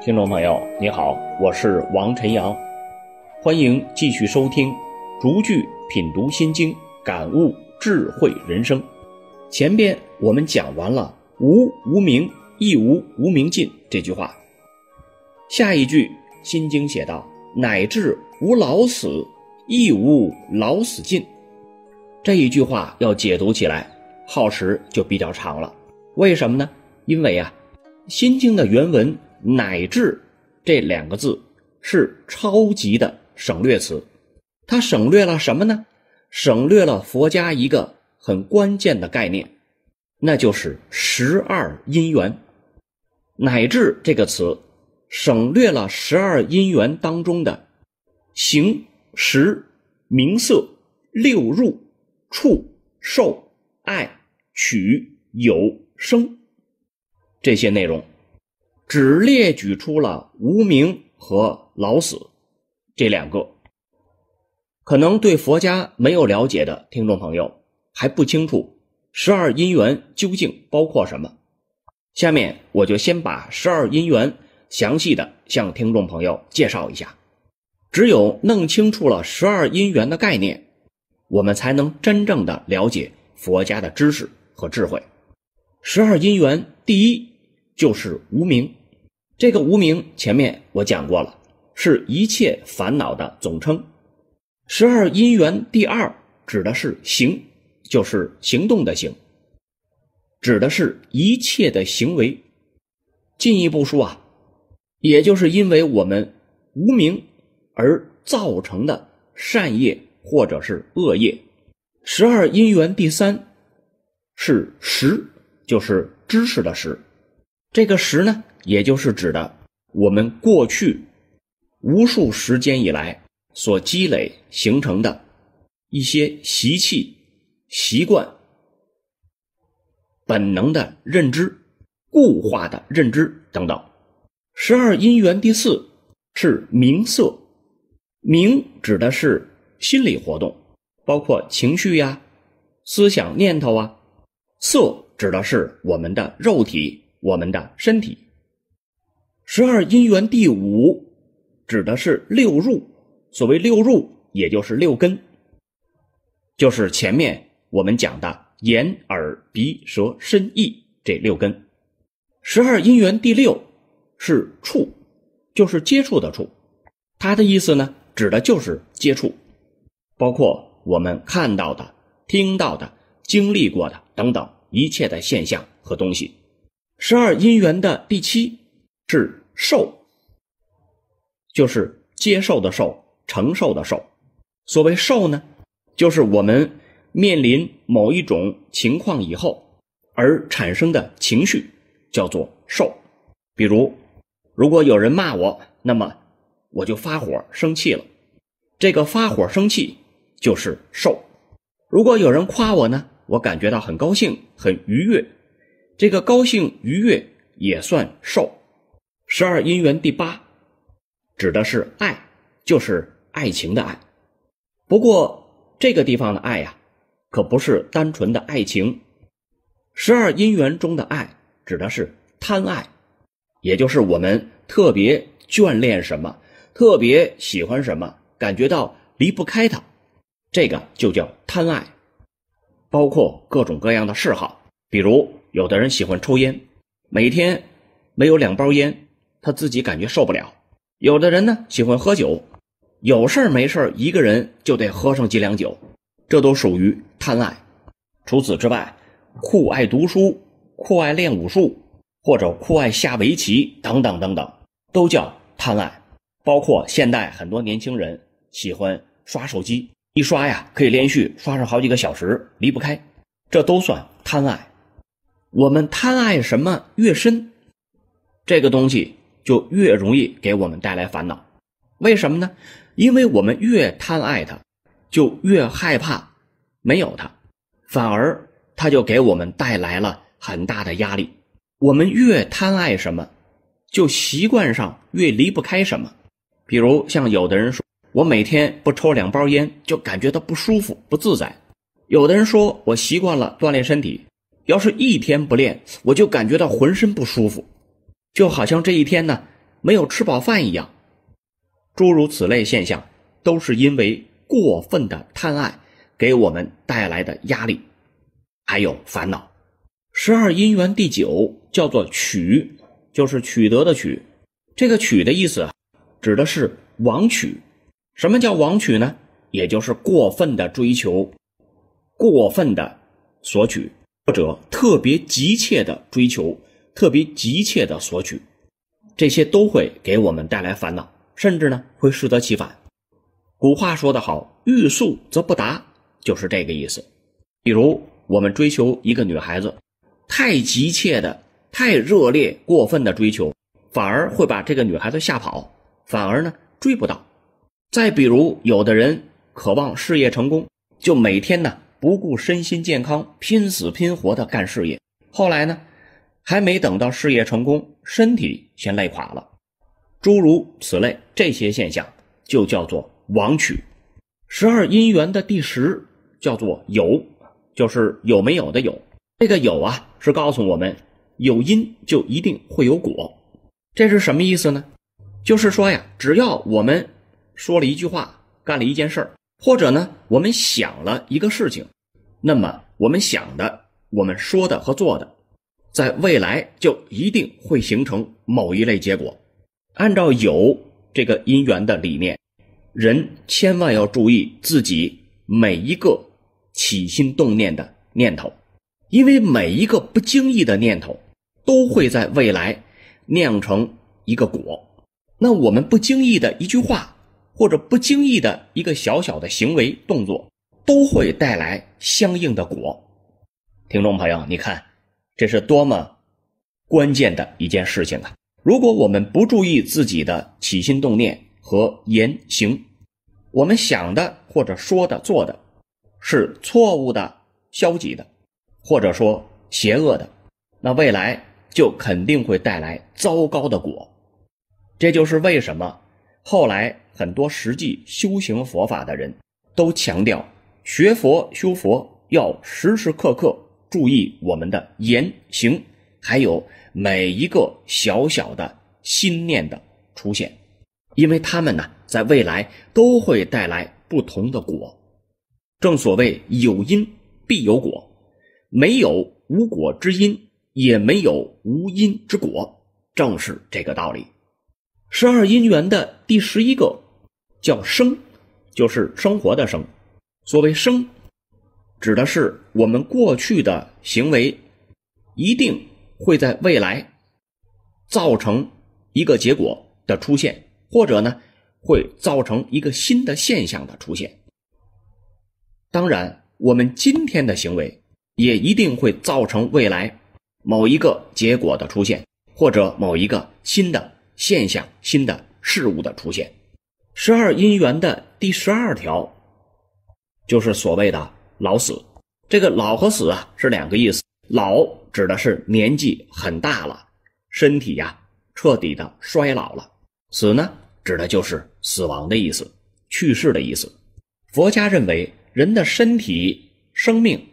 听众朋友，你好，我是王晨阳，欢迎继续收听《逐句品读心经，感悟智慧人生》。前边我们讲完了“无无明，亦无无明尽”这句话，下一句心经写道：“乃至无老死，亦无老死尽。”这一句话要解读起来耗时就比较长了。为什么呢？因为啊，《心经》的原文。乃至这两个字是超级的省略词，它省略了什么呢？省略了佛家一个很关键的概念，那就是十二因缘。乃至这个词省略了十二因缘当中的行识名色六入触受爱取有生这些内容。只列举出了无名和老死这两个，可能对佛家没有了解的听众朋友还不清楚十二因缘究竟包括什么。下面我就先把十二因缘详细的向听众朋友介绍一下。只有弄清楚了十二因缘的概念，我们才能真正的了解佛家的知识和智慧。十二因缘第一就是无名，这个无名前面我讲过了，是一切烦恼的总称。十二因缘第二指的是行，就是行动的行，指的是一切的行为。进一步说啊，也就是因为我们无名而造成的善业或者是恶业。十二因缘第三是识，就是知识的识。这个识呢？也就是指的我们过去无数时间以来所积累形成的一些习气、习惯、本能的认知、固化的认知等等。十二因缘第四是名色，名指的是心理活动，包括情绪呀、思想、念头啊；色指的是我们的肉体、我们的身体。十二因缘第五指的是六入，所谓六入，也就是六根，就是前面我们讲的眼、耳、鼻、舌、身、意这六根。十二因缘第六是触，就是接触的触，它的意思呢，指的就是接触，包括我们看到的、听到的、经历过的等等一切的现象和东西。十二因缘的第七。是受，就是接受的受，承受的受。所谓受呢，就是我们面临某一种情况以后而产生的情绪，叫做受。比如，如果有人骂我，那么我就发火生气了，这个发火生气就是受。如果有人夸我呢，我感觉到很高兴很愉悦，这个高兴愉悦也算受。十二因缘第八，指的是爱，就是爱情的爱。不过这个地方的爱呀，可不是单纯的爱情。十二因缘中的爱，指的是贪爱，也就是我们特别眷恋什么，特别喜欢什么，感觉到离不开它，这个就叫贪爱。包括各种各样的嗜好，比如有的人喜欢抽烟，每天没有两包烟。他自己感觉受不了。有的人呢喜欢喝酒，有事儿没事儿一个人就得喝上几两酒，这都属于贪爱。除此之外，酷爱读书、酷爱练武术或者酷爱下围棋等等等等，都叫贪爱。包括现代很多年轻人喜欢刷手机，一刷呀可以连续刷上好几个小时，离不开，这都算贪爱。我们贪爱什么越深，这个东西。就越容易给我们带来烦恼，为什么呢？因为我们越贪爱他，就越害怕没有他，反而他就给我们带来了很大的压力。我们越贪爱什么，就习惯上越离不开什么。比如像有的人说，我每天不抽两包烟就感觉到不舒服、不自在；有的人说我习惯了锻炼身体，要是一天不练，我就感觉到浑身不舒服。就好像这一天呢没有吃饱饭一样，诸如此类现象都是因为过分的贪爱给我们带来的压力，还有烦恼。十二因缘第九叫做取，就是取得的取。这个取的意思指的是妄取。什么叫妄取呢？也就是过分的追求，过分的索取，或者特别急切的追求。特别急切的索取，这些都会给我们带来烦恼，甚至呢会适得其反。古话说得好，“欲速则不达”，就是这个意思。比如我们追求一个女孩子，太急切的、太热烈、过分的追求，反而会把这个女孩子吓跑，反而呢追不到。再比如，有的人渴望事业成功，就每天呢不顾身心健康，拼死拼活的干事业，后来呢？还没等到事业成功，身体先累垮了，诸如此类这些现象就叫做亡曲。十二因缘的第十叫做有，就是有没有的有。这个有啊，是告诉我们有因就一定会有果。这是什么意思呢？就是说呀，只要我们说了一句话，干了一件事儿，或者呢，我们想了一个事情，那么我们想的、我们说的和做的。在未来就一定会形成某一类结果。按照有这个因缘的理念，人千万要注意自己每一个起心动念的念头，因为每一个不经意的念头都会在未来酿成一个果。那我们不经意的一句话，或者不经意的一个小小的行为动作，都会带来相应的果。听众朋友，你看。这是多么关键的一件事情啊！如果我们不注意自己的起心动念和言行，我们想的或者说的做的，是错误的、消极的，或者说邪恶的，那未来就肯定会带来糟糕的果。这就是为什么后来很多实际修行佛法的人都强调，学佛修佛要时时刻刻。注意我们的言行，还有每一个小小的心念的出现，因为他们呢，在未来都会带来不同的果。正所谓有因必有果，没有无果之因，也没有无因之果，正是这个道理。十二因缘的第十一个叫生，就是生活的生。所谓生。指的是我们过去的行为，一定会在未来造成一个结果的出现，或者呢，会造成一个新的现象的出现。当然，我们今天的行为也一定会造成未来某一个结果的出现，或者某一个新的现象、新的事物的出现。十二因缘的第十二条，就是所谓的。老死，这个“老”和“死”啊是两个意思。“老”指的是年纪很大了，身体呀彻底的衰老了；“死”呢指的就是死亡的意思，去世的意思。佛家认为，人的身体生命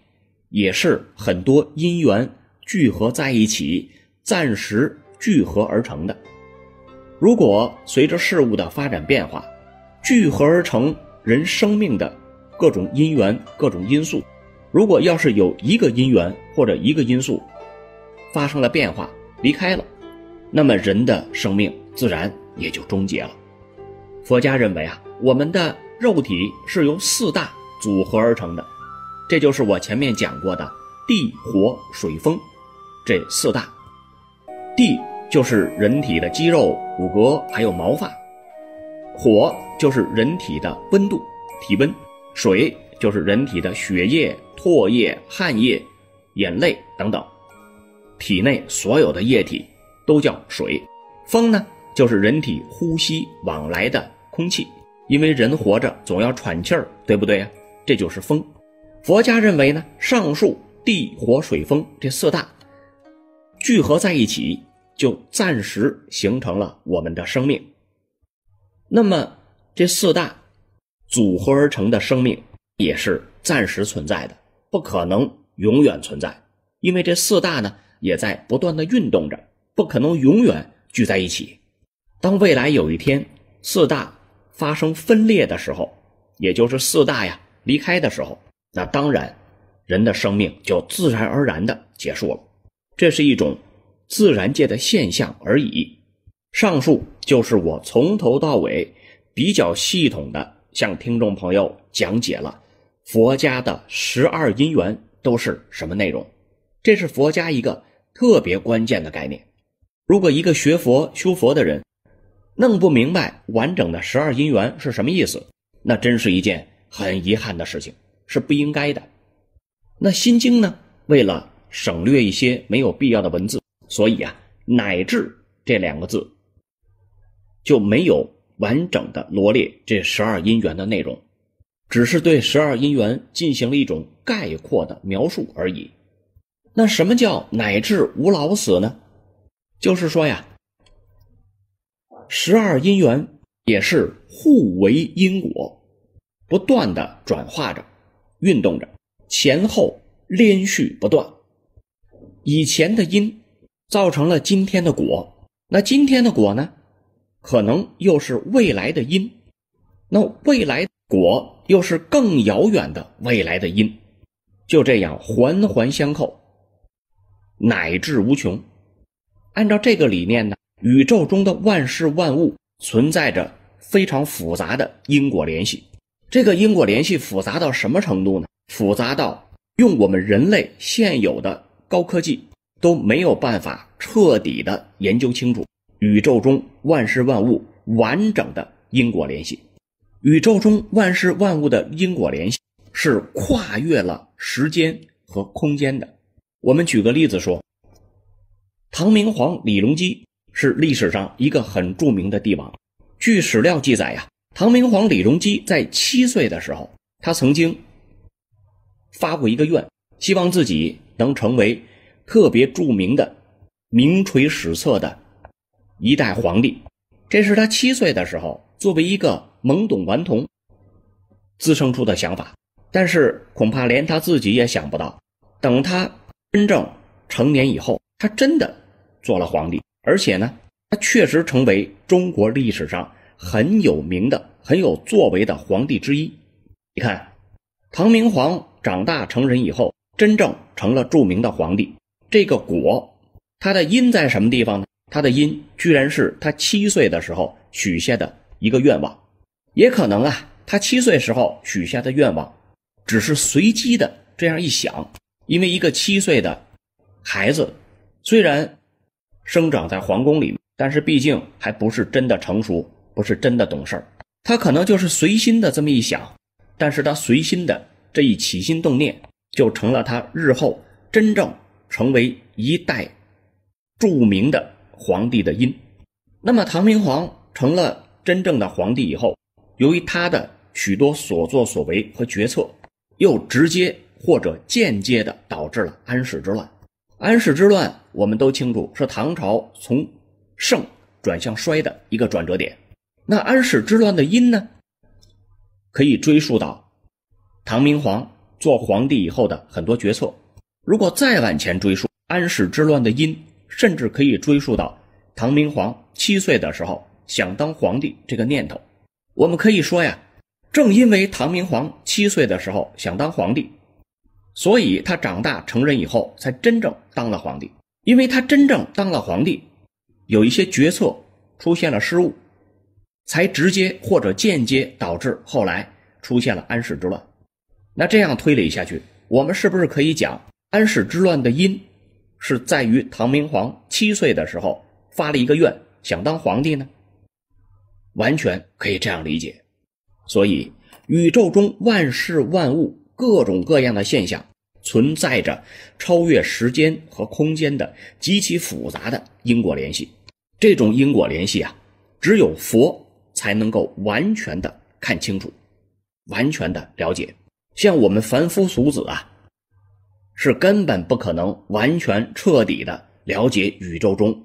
也是很多因缘聚合在一起，暂时聚合而成的。如果随着事物的发展变化，聚合而成人生命的。各种因缘，各种因素，如果要是有一个因缘或者一个因素发生了变化，离开了，那么人的生命自然也就终结了。佛家认为啊，我们的肉体是由四大组合而成的，这就是我前面讲过的地、火、水、风这四大。地就是人体的肌肉、骨骼还有毛发，火就是人体的温度、体温。水就是人体的血液、唾液、汗液、眼泪等等，体内所有的液体都叫水。风呢，就是人体呼吸往来的空气，因为人活着总要喘气儿，对不对呀？这就是风。佛家认为呢，上述地、火、水、风这四大聚合在一起，就暂时形成了我们的生命。那么这四大。组合而成的生命也是暂时存在的，不可能永远存在，因为这四大呢也在不断的运动着，不可能永远聚在一起。当未来有一天四大发生分裂的时候，也就是四大呀离开的时候，那当然，人的生命就自然而然的结束了，这是一种自然界的现象而已。上述就是我从头到尾比较系统的。向听众朋友讲解了佛家的十二因缘都是什么内容，这是佛家一个特别关键的概念。如果一个学佛修佛的人弄不明白完整的十二因缘是什么意思，那真是一件很遗憾的事情，是不应该的。那《心经》呢？为了省略一些没有必要的文字，所以啊，乃至这两个字就没有。完整的罗列这十二因缘的内容，只是对十二因缘进行了一种概括的描述而已。那什么叫乃至无老死呢？就是说呀，十二因缘也是互为因果，不断的转化着、运动着，前后连续不断。以前的因造成了今天的果，那今天的果呢？可能又是未来的因，那未来果又是更遥远的未来的因，就这样环环相扣，乃至无穷。按照这个理念呢，宇宙中的万事万物存在着非常复杂的因果联系。这个因果联系复杂到什么程度呢？复杂到用我们人类现有的高科技都没有办法彻底的研究清楚。宇宙中万事万物完整的因果联系，宇宙中万事万物的因果联系是跨越了时间和空间的。我们举个例子说，唐明皇李隆基是历史上一个很著名的帝王。据史料记载呀，唐明皇李隆基在七岁的时候，他曾经发过一个愿，希望自己能成为特别著名的、名垂史册的。一代皇帝，这是他七岁的时候，作为一个懵懂顽童滋生出的想法。但是恐怕连他自己也想不到，等他真正成年以后，他真的做了皇帝，而且呢，他确实成为中国历史上很有名的、很有作为的皇帝之一。你看，唐明皇长大成人以后，真正成了著名的皇帝。这个果，它的因在什么地方呢？他的因居然是他七岁的时候许下的一个愿望，也可能啊，他七岁时候许下的愿望，只是随机的这样一想，因为一个七岁的孩子，虽然生长在皇宫里，但是毕竟还不是真的成熟，不是真的懂事儿，他可能就是随心的这么一想，但是他随心的这一起心动念，就成了他日后真正成为一代著名的。皇帝的因，那么唐明皇成了真正的皇帝以后，由于他的许多所作所为和决策，又直接或者间接的导致了安史之乱。安史之乱我们都清楚，是唐朝从盛转向衰的一个转折点。那安史之乱的因呢，可以追溯到唐明皇做皇帝以后的很多决策。如果再往前追溯，安史之乱的因。甚至可以追溯到唐明皇七岁的时候想当皇帝这个念头。我们可以说呀，正因为唐明皇七岁的时候想当皇帝，所以他长大成人以后才真正当了皇帝。因为他真正当了皇帝，有一些决策出现了失误，才直接或者间接导致后来出现了安史之乱。那这样推理下去，我们是不是可以讲安史之乱的因？是在于唐明皇七岁的时候发了一个愿，想当皇帝呢，完全可以这样理解。所以，宇宙中万事万物各种各样的现象，存在着超越时间和空间的极其复杂的因果联系。这种因果联系啊，只有佛才能够完全的看清楚，完全的了解。像我们凡夫俗子啊。是根本不可能完全彻底的了解宇宙中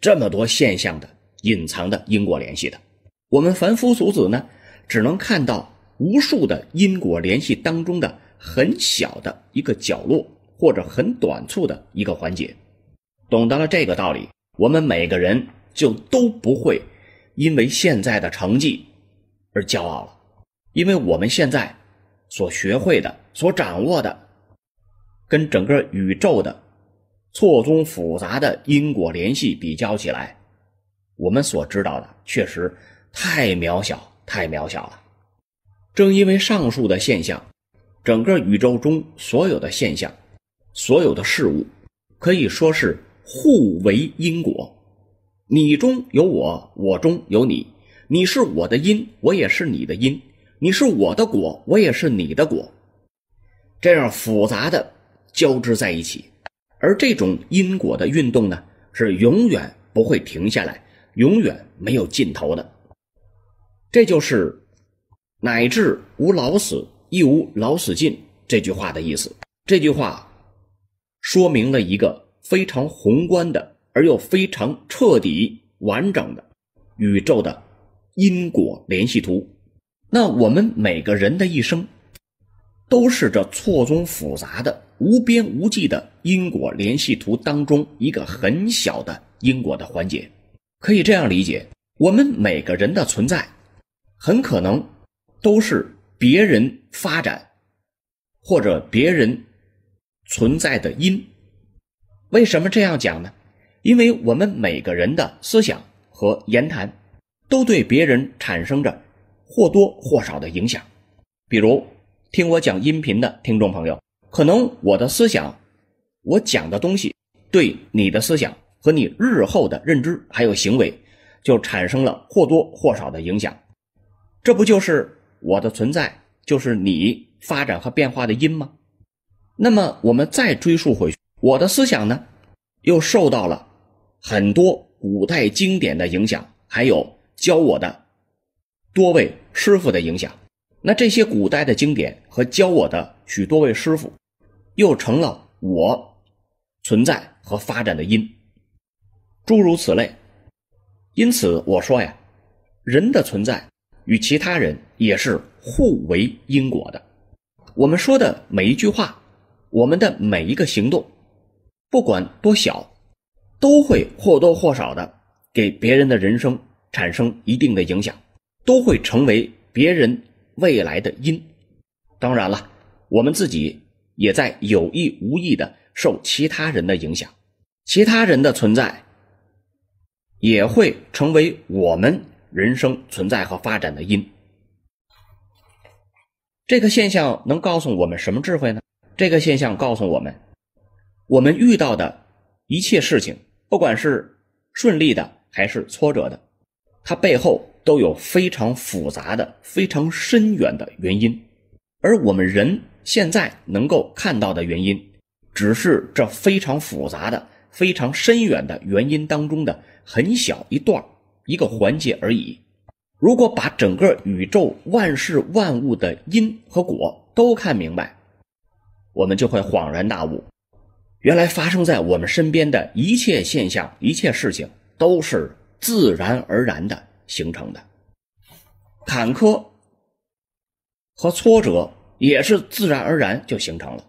这么多现象的隐藏的因果联系的。我们凡夫俗子呢，只能看到无数的因果联系当中的很小的一个角落或者很短促的一个环节。懂得了这个道理，我们每个人就都不会因为现在的成绩而骄傲了，因为我们现在所学会的、所掌握的。跟整个宇宙的错综复杂的因果联系比较起来，我们所知道的确实太渺小，太渺小了。正因为上述的现象，整个宇宙中所有的现象、所有的事物，可以说是互为因果。你中有我，我中有你，你是我的因，我也是你的因；你是我的果，我也是你的果。这样复杂的。交织在一起，而这种因果的运动呢，是永远不会停下来，永远没有尽头的。这就是“乃至无老死，亦无老死尽”这句话的意思。这句话说明了一个非常宏观的而又非常彻底完整的宇宙的因果联系图。那我们每个人的一生。都是这错综复杂的、无边无际的因果联系图当中一个很小的因果的环节，可以这样理解：我们每个人的存在，很可能都是别人发展或者别人存在的因。为什么这样讲呢？因为我们每个人的思想和言谈，都对别人产生着或多或少的影响，比如。听我讲音频的听众朋友，可能我的思想，我讲的东西，对你的思想和你日后的认知还有行为，就产生了或多或少的影响。这不就是我的存在，就是你发展和变化的因吗？那么我们再追溯回去，我的思想呢，又受到了很多古代经典的影响，还有教我的多位师傅的影响。那这些古代的经典和教我的许多位师傅，又成了我存在和发展的因，诸如此类。因此我说呀，人的存在与其他人也是互为因果的。我们说的每一句话，我们的每一个行动，不管多小，都会或多或少的给别人的人生产生一定的影响，都会成为别人。未来的因，当然了，我们自己也在有意无意的受其他人的影响，其他人的存在也会成为我们人生存在和发展的因。这个现象能告诉我们什么智慧呢？这个现象告诉我们，我们遇到的一切事情，不管是顺利的还是挫折的，它背后。都有非常复杂的、非常深远的原因，而我们人现在能够看到的原因，只是这非常复杂的、非常深远的原因当中的很小一段、一个环节而已。如果把整个宇宙万事万物的因和果都看明白，我们就会恍然大悟，原来发生在我们身边的一切现象、一切事情都是自然而然的。形成的坎坷和挫折也是自然而然就形成了，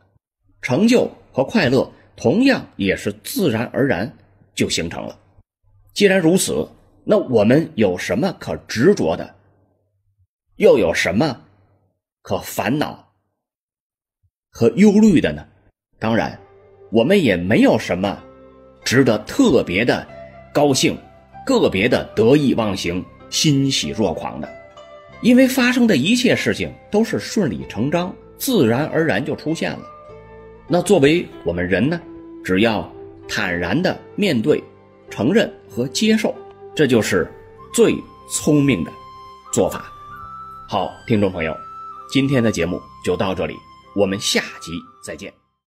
成就和快乐同样也是自然而然就形成了。既然如此，那我们有什么可执着的？又有什么可烦恼和忧虑的呢？当然，我们也没有什么值得特别的高兴。个别的得意忘形、欣喜若狂的，因为发生的一切事情都是顺理成章、自然而然就出现了。那作为我们人呢，只要坦然的面对、承认和接受，这就是最聪明的做法。好，听众朋友，今天的节目就到这里，我们下集再见。